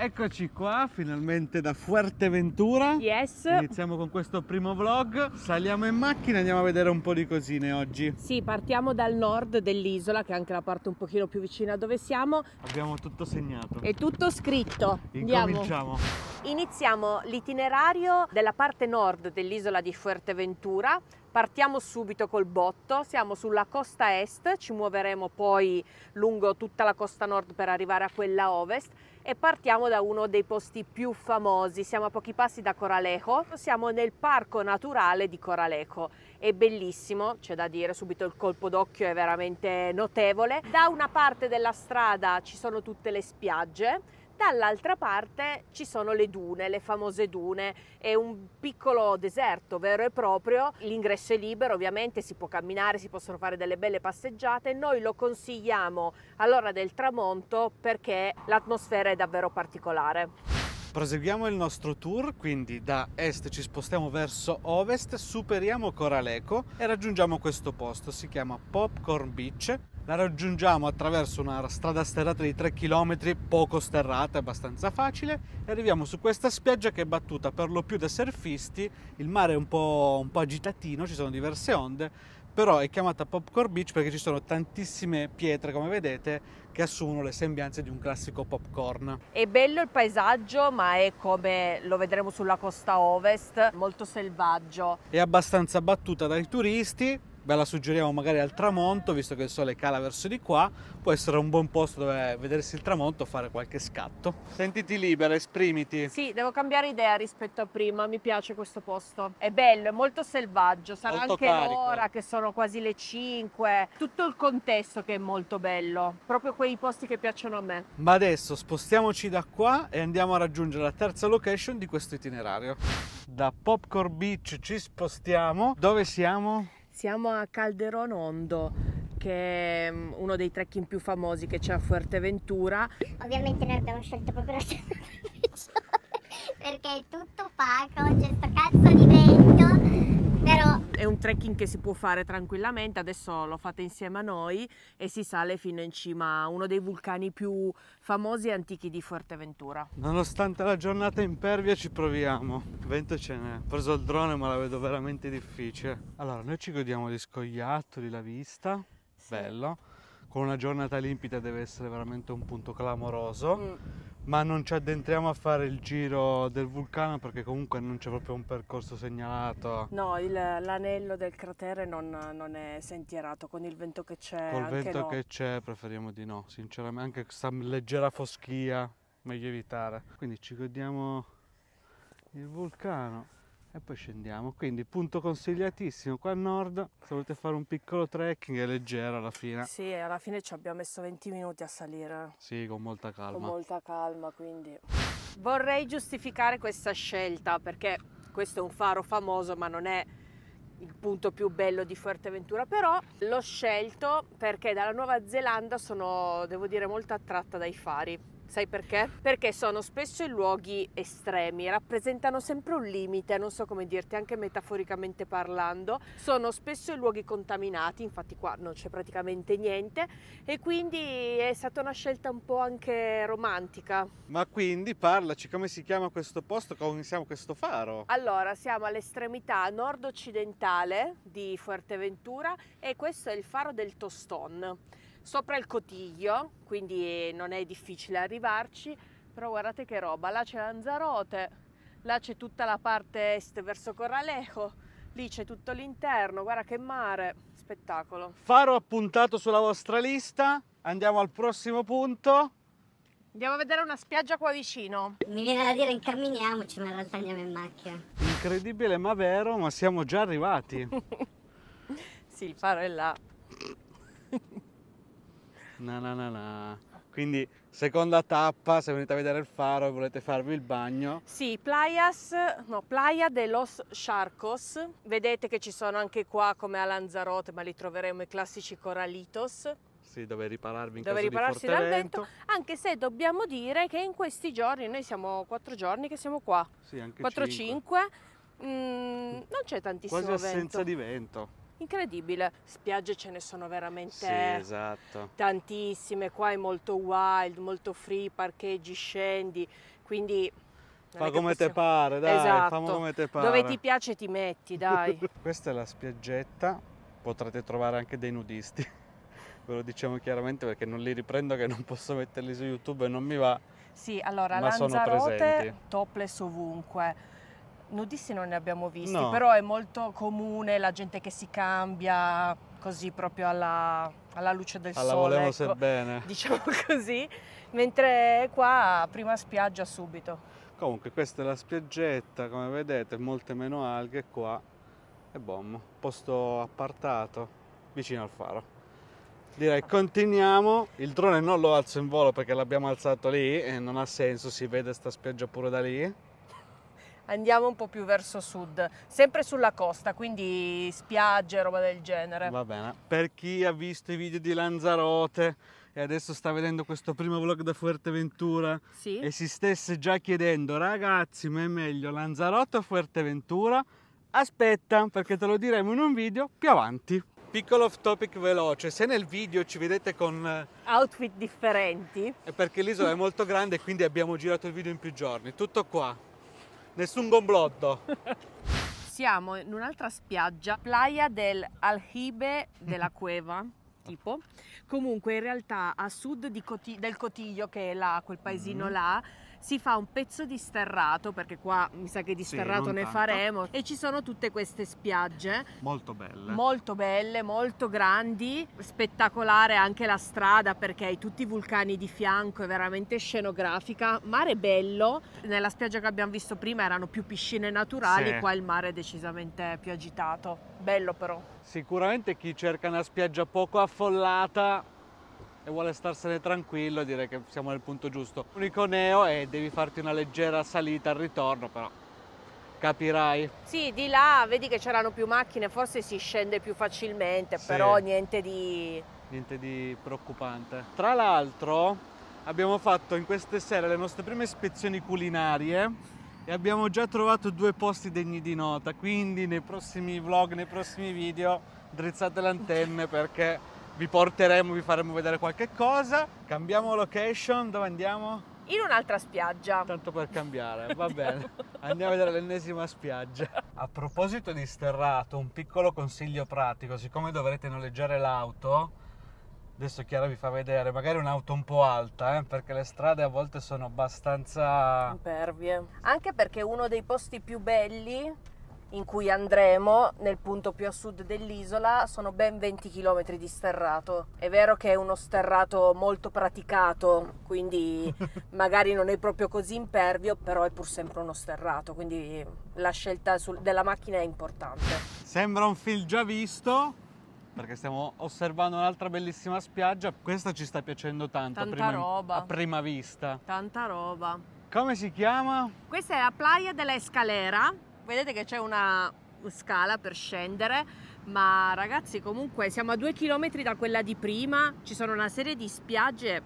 Eccoci qua, finalmente da Fuerteventura. Yes. Iniziamo con questo primo vlog. Saliamo in macchina e andiamo a vedere un po' di cosine oggi. Sì, partiamo dal nord dell'isola, che è anche la parte un pochino più vicina a dove siamo. Abbiamo tutto segnato. È tutto scritto. Incominciamo. Iniziamo l'itinerario della parte nord dell'isola di Fuerteventura Partiamo subito col botto, siamo sulla costa est, ci muoveremo poi lungo tutta la costa nord per arrivare a quella ovest e partiamo da uno dei posti più famosi, siamo a pochi passi da Coralejo, siamo nel parco naturale di Coralejo, è bellissimo, c'è da dire subito il colpo d'occhio è veramente notevole, da una parte della strada ci sono tutte le spiagge, dall'altra parte ci sono le dune, le famose dune, è un piccolo deserto vero e proprio, l'ingresso è libero ovviamente, si può camminare, si possono fare delle belle passeggiate, noi lo consigliamo all'ora del tramonto perché l'atmosfera è davvero particolare. Proseguiamo il nostro tour, quindi da est ci spostiamo verso ovest, superiamo Coraleco e raggiungiamo questo posto, si chiama Popcorn Beach la raggiungiamo attraverso una strada sterrata di 3 km, poco sterrata, abbastanza facile, e arriviamo su questa spiaggia che è battuta per lo più da surfisti, il mare è un po', un po agitatino, ci sono diverse onde, però è chiamata Popcorn Beach perché ci sono tantissime pietre, come vedete, che assumono le sembianze di un classico popcorn. È bello il paesaggio, ma è come lo vedremo sulla costa ovest, molto selvaggio. È abbastanza battuta dai turisti, ve la suggeriamo magari al tramonto, visto che il sole cala verso di qua, può essere un buon posto dove vedersi il tramonto, fare qualche scatto. Sentiti libera, esprimiti. Sì, devo cambiare idea rispetto a prima, mi piace questo posto. È bello, è molto selvaggio, sarà molto anche carico. l'ora che sono quasi le 5, tutto il contesto che è molto bello, proprio quei posti che piacciono a me. Ma adesso spostiamoci da qua e andiamo a raggiungere la terza location di questo itinerario. Da Popcorn Beach ci spostiamo, dove siamo? siamo a Calderonondo, che è mm, uno dei trekking più famosi che c'è a Fuerteventura. Ovviamente noi abbiamo scelto proprio la strada perché è tutto opaco, c'è sto cazzo di è un trekking che si può fare tranquillamente, adesso lo fate insieme a noi e si sale fino in cima a uno dei vulcani più famosi e antichi di Fuerteventura. Nonostante la giornata impervia ci proviamo, vento ce n'è, ho preso il drone ma la vedo veramente difficile. Allora noi ci godiamo di scoiattoli, la vista, sì. bello, con una giornata limpida deve essere veramente un punto clamoroso. Mm ma non ci addentriamo a fare il giro del vulcano perché comunque non c'è proprio un percorso segnalato. No, il, l'anello del cratere non, non, è sentierato, con il vento che c'è. Col vento no. che c'è preferiamo di no, sinceramente, anche questa leggera foschia meglio evitare. Quindi ci godiamo il vulcano e poi scendiamo quindi punto consigliatissimo qua a nord se volete fare un piccolo trekking è leggero alla fine sì alla fine ci abbiamo messo 20 minuti a salire sì con molta calma con molta calma quindi vorrei giustificare questa scelta perché questo è un faro famoso ma non è il punto più bello di Fuerteventura, però l'ho scelto perché dalla Nuova Zelanda sono, devo dire, molto attratta dai fari. Sai perché? Perché sono spesso in luoghi estremi, rappresentano sempre un limite, non so come dirti, anche metaforicamente parlando. Sono spesso in luoghi contaminati, infatti qua non c'è praticamente niente e quindi è stata una scelta un po' anche romantica. Ma quindi parlaci, come si chiama questo posto, come siamo questo faro? Allora, siamo all'estremità nord-occidentale di Fuerteventura e questo è il faro del Toston sopra il cotiglio, quindi non è difficile arrivarci, però guardate che roba, là c'è Lanzarote, là c'è tutta la parte est verso Corralejo, lì c'è tutto l'interno, guarda che mare, spettacolo. Faro appuntato sulla vostra lista, andiamo al prossimo punto. Andiamo a vedere una spiaggia qua vicino. Mi viene da dire incamminiamoci, ma in realtà andiamo in macchina. Incredibile ma vero, ma siamo già arrivati. sì, il faro è là. Na, na, na, na. Quindi seconda tappa, se venite a vedere il faro e volete farvi il bagno. Sì, playas, no, Playa de los Charcos. Vedete che ci sono anche qua come a Lanzarote, ma li troveremo i classici coralitos. Sì, dove ripararvi in dove caso ripararsi di dal vento, anche se dobbiamo dire che in questi giorni, noi siamo quattro giorni che siamo qua. Sì, anche 4-5. Mm, non c'è tantissimo Quasi vento. assenza di vento incredibile. Spiagge ce ne sono veramente sì, esatto. tantissime, qua è molto wild, molto free, parcheggi, scendi, quindi... Fa come possiamo... te pare, dai, esatto. come te pare. Dove ti piace ti metti, dai. Questa è la spiaggetta, potrete trovare anche dei nudisti, ve lo diciamo chiaramente perché non li riprendo che non posso metterli su YouTube e non mi va. Sì, allora, ma Lanzarote, topless ovunque Nudisti non ne abbiamo visti, no. però è molto comune la gente che si cambia così proprio alla, alla luce del alla sole. ecco, bene. Diciamo così, mentre qua prima spiaggia subito. Comunque questa è la spiaggetta, come vedete, molte meno alghe qua e bom, posto appartato vicino al faro. Direi continuiamo, il drone non lo alzo in volo perché l'abbiamo alzato lì e non ha senso, si vede sta spiaggia pure da lì andiamo un po' più verso sud, sempre sulla costa, quindi spiagge, roba del genere. Va bene. Per chi ha visto i video di Lanzarote e adesso sta vedendo questo primo vlog da Fuerteventura sì. e si stesse già chiedendo ragazzi ma è meglio Lanzarote o Fuerteventura? Aspetta perché te lo diremo in un video più avanti. Piccolo off topic veloce, se nel video ci vedete con eh, outfit differenti è perché l'isola è molto grande e quindi abbiamo girato il video in più giorni, tutto qua. Nessun complotto. Siamo in un'altra spiaggia, Playa del Aljibe della Cueva. Tipo. Comunque in realtà a sud Coti del Cotiglio, che è là, quel paesino mm. là, si fa un pezzo di sterrato, perché qua mi sa che di sterrato sì, ne tanto. faremo, e ci sono tutte queste spiagge. Molto belle. Molto belle, molto grandi, spettacolare anche la strada perché hai tutti i vulcani di fianco, è veramente scenografica, mare bello. Nella spiaggia che abbiamo visto prima erano più piscine naturali, sì. qua il mare è decisamente più agitato. Bello però. Sicuramente chi cerca una spiaggia poco affollata e vuole starsene tranquillo direi che siamo nel punto giusto. L'unico neo è devi farti una leggera salita al ritorno, però capirai. Sì, di là vedi che c'erano più macchine, forse si scende più facilmente, sì. però niente di... Niente di preoccupante. Tra l'altro abbiamo fatto in queste sere le nostre prime ispezioni culinarie e abbiamo già trovato due posti degni di nota, quindi nei prossimi vlog, nei prossimi video drizzate le antenne perché vi porteremo, vi faremo vedere qualche cosa. Cambiamo location, dove andiamo? In un'altra spiaggia. Tanto per cambiare, va bene. Andiamo a vedere l'ennesima spiaggia. A proposito di sterrato, un piccolo consiglio pratico, siccome dovrete noleggiare l'auto, adesso Chiara vi fa vedere, magari un'auto un po' alta, eh, perché le strade a volte sono abbastanza... Impervie. Anche perché uno dei posti più belli in cui andremo, nel punto più a sud dell'isola, sono ben 20 km di sterrato. È vero che è uno sterrato molto praticato, quindi magari non è proprio così impervio, però è pur sempre uno sterrato, quindi la scelta sul, della macchina è importante. Sembra un film già visto, perché stiamo osservando un'altra bellissima spiaggia. Questa ci sta piacendo tanto. Tanta prima, roba. A prima vista. Tanta roba. Come si chiama? Questa è la Playa della Escalera vedete che c'è una scala per scendere ma ragazzi comunque siamo a due chilometri da quella di prima ci sono una serie di spiagge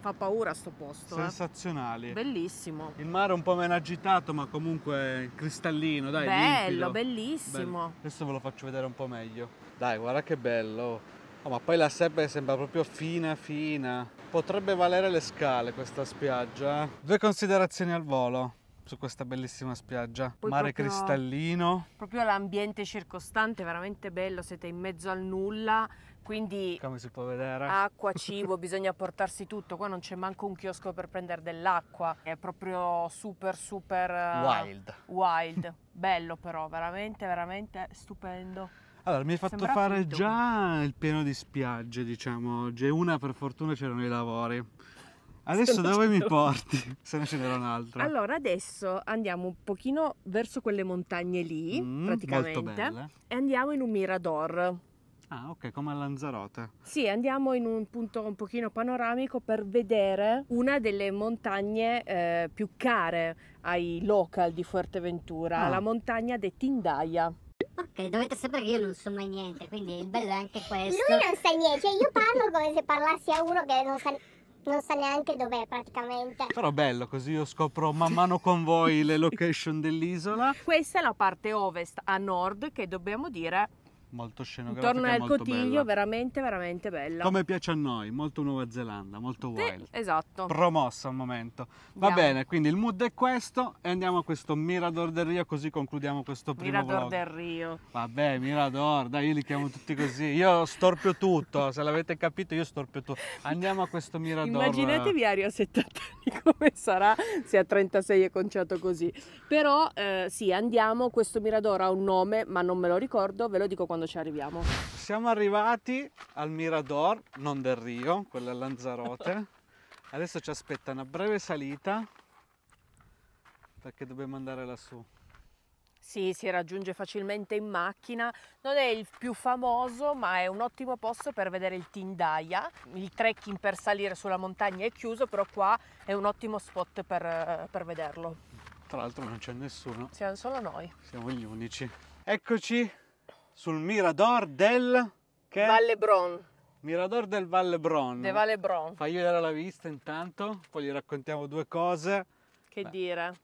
fa paura sto posto eh. sensazionali eh. bellissimo il mare è un po' meno agitato ma comunque cristallino dai bello limpido. bellissimo bello. adesso ve lo faccio vedere un po' meglio dai guarda che bello Oh, ma poi la seppe sembra proprio fina fina. Potrebbe valere le scale questa spiaggia. Eh. Due considerazioni al volo su questa bellissima spiaggia. Poi Mare proprio, cristallino. Proprio l'ambiente circostante è veramente bello, siete in mezzo al nulla, quindi come si può vedere? Acqua, cibo, bisogna portarsi tutto, qua non c'è manco un chiosco per prendere dell'acqua. È proprio super super eh, wild. Wild. bello però, veramente veramente stupendo. Allora, mi hai fatto Sembra fare finito. già il pieno di spiagge, diciamo oggi, una per fortuna c'erano i lavori Adesso dove mi porti? Se ne ce n'era un'altra. Allora, adesso andiamo un pochino verso quelle montagne lì, mm, praticamente, e andiamo in un mirador. Ah, ok, come a Lanzarote. Sì, andiamo in un punto un pochino panoramico per vedere una delle montagne eh, più care ai local di Fuerteventura, ah. la montagna de Tindaia. Ok, dovete sapere che io non so mai niente, quindi il bello è anche questo. Lui non sa niente, cioè io parlo come se parlassi a uno che non sa niente non sa neanche dov'è praticamente. Però bello, così io scopro man mano con voi le location dell'isola. Questa è la parte ovest a nord che dobbiamo dire molto scenografica. Torna al Cotiglio, bella. veramente, veramente bella. Come piace a noi, molto Nuova Zelanda, molto wild. esatto. Promossa al momento. Va yeah. bene, quindi il mood è questo e andiamo a questo Mirador del Rio così concludiamo questo primo Mirador vlog. del Rio. Vabbè, Mirador, dai, io li chiamo tutti così. Io storpio tutto, se l'avete capito io storpio tutto. Andiamo a questo Mirador. Immaginatevi Ario a 70 anni come sarà se a 36 è conciato così. Però eh, sì, andiamo, questo Mirador ha un nome, ma non me lo ricordo, ve lo dico quando quando ci arriviamo? Siamo arrivati al Mirador, non del Rio, quella a Lanzarote. Adesso ci aspetta una breve salita perché dobbiamo andare lassù. Sì, si raggiunge facilmente in macchina, non è il più famoso ma è un ottimo posto per vedere il Tindaya, il trekking per salire sulla montagna è chiuso però qua è un ottimo spot per, per vederlo. Tra l'altro non c'è nessuno. Siamo solo noi. Siamo gli unici. Eccoci sul Mirador del... Che? Vallebron. Mirador del Vallebron. De Vallebron. Fai vedere la vista intanto, poi gli raccontiamo due cose. Che Beh, dire.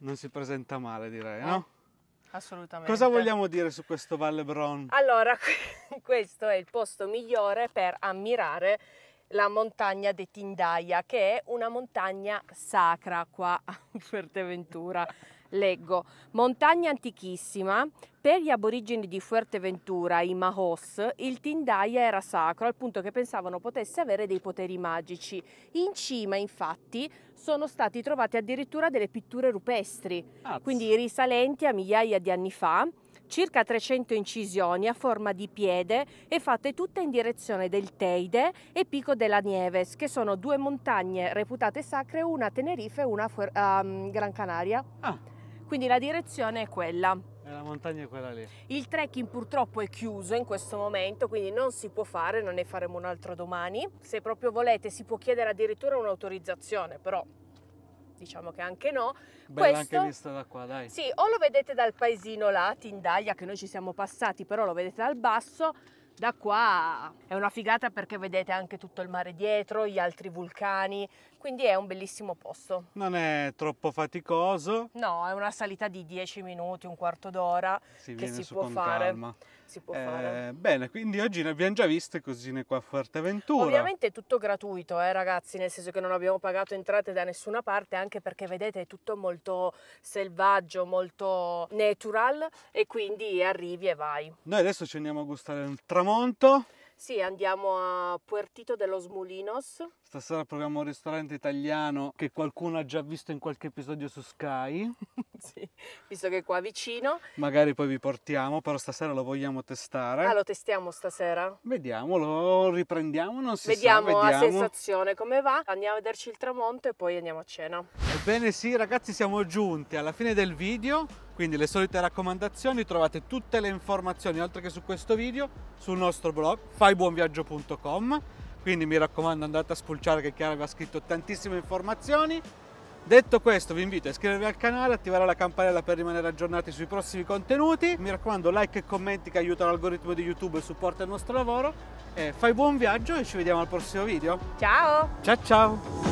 Non si presenta male direi, no? Eh, assolutamente. Cosa vogliamo dire su questo Vallebron? Allora, questo è il posto migliore per ammirare la montagna di Tindaia, che è una montagna sacra qua a Fuerteventura. Leggo, montagna antichissima, per gli aborigeni di Fuerteventura, i Mahos, il Tindaya era sacro al punto che pensavano potesse avere dei poteri magici. In cima, infatti, sono stati trovati addirittura delle pitture rupestri, Azz. quindi risalenti a migliaia di anni fa, circa 300 incisioni a forma di piede e fatte tutte in direzione del Teide e Pico della Nieves, che sono due montagne reputate sacre, una a Tenerife e una a, Fuer- a mm, Gran Canaria. Ah quindi la direzione è quella. E eh, la montagna è quella lì. Il trekking purtroppo è chiuso in questo momento, quindi non si può fare, non ne faremo un altro domani. Se proprio volete si può chiedere addirittura un'autorizzazione, però diciamo che anche no. Bello Questo, anche visto da qua, dai. Sì, o lo vedete dal paesino là, Tindaglia, che noi ci siamo passati, però lo vedete dal basso, da qua è una figata perché vedete anche tutto il mare dietro, gli altri vulcani, quindi è un bellissimo posto. Non è troppo faticoso? No, è una salita di 10 minuti, un quarto d'ora si che si può fare. Calma si può eh, fare. Bene, quindi oggi ne abbiamo già viste cosine qua a Forteventura. Ovviamente è tutto gratuito, eh, ragazzi, nel senso che non abbiamo pagato entrate da nessuna parte, anche perché vedete è tutto molto selvaggio, molto natural e quindi arrivi e vai. Noi adesso ci andiamo a gustare il tramonto. Sì, andiamo a Puertito de los Mulinos. Stasera proviamo un ristorante italiano che qualcuno ha già visto in qualche episodio su Sky. sì, visto che è qua vicino. Magari poi vi portiamo, però stasera lo vogliamo testare. Ah, lo testiamo stasera? Vediamo, lo riprendiamo, non si vediamo sa, vediamo. la sensazione come va. Andiamo a vederci il tramonto e poi andiamo a cena. Ebbene sì ragazzi, siamo giunti alla fine del video. Quindi le solite raccomandazioni, trovate tutte le informazioni oltre che su questo video sul nostro blog faibuonviaggio.com quindi mi raccomando andate a spulciare che Chiara vi ha scritto tantissime informazioni. Detto questo vi invito a iscrivervi al canale, attivare la campanella per rimanere aggiornati sui prossimi contenuti. Mi raccomando like e commenti che aiutano l'algoritmo di YouTube e supportano il nostro lavoro. E fai buon viaggio e ci vediamo al prossimo video. Ciao! Ciao ciao!